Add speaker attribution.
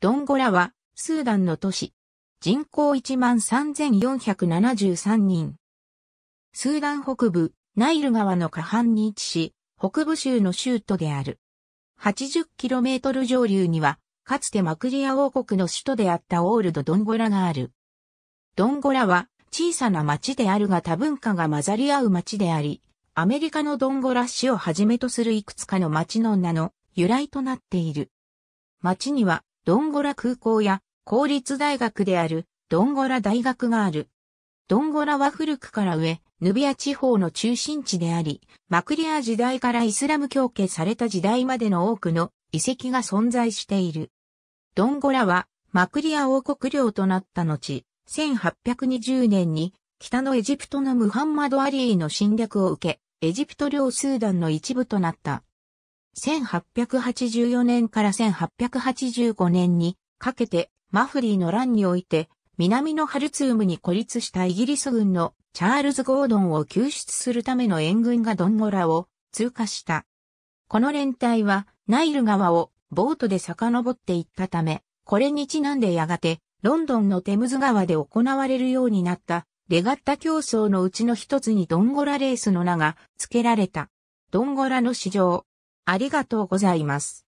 Speaker 1: ドンゴラは、スーダンの都市。人口13,473人。スーダン北部、ナイル川の下半に位置し、北部州の州都である。80km 上流には、かつてマクリア王国の首都であったオールドドンゴラがある。ドンゴラは小さな町であるが多文化が混ざり合う町であり、アメリカのドンゴラ市をはじめとするいくつかの町の名の由来となっている。町にはドンゴラ空港や公立大学であるドンゴラ大学がある。ドンゴラは古くから上、ヌビア地方の中心地であり、マクリア時代からイスラム教系された時代までの多くの遺跡が存在している。ドンゴラはマクリア王国領となった後、1820年に北のエジプトのムハンマド・アリーの侵略を受け、エジプト領スーダンの一部となった。1884年から1885年にかけてマフリーの乱において南のハルツームに孤立したイギリス軍のチャールズ・ゴードンを救出するための援軍がドンゴラを通過した。この連隊はナイル川をボートで遡っていったため、これにちなんでやがてロンドンのテムズ川で行われるようになったレガッタ競争のうちの一つにドンゴラレースの名が付けられた。ドンゴラの市場、ありがとうございます。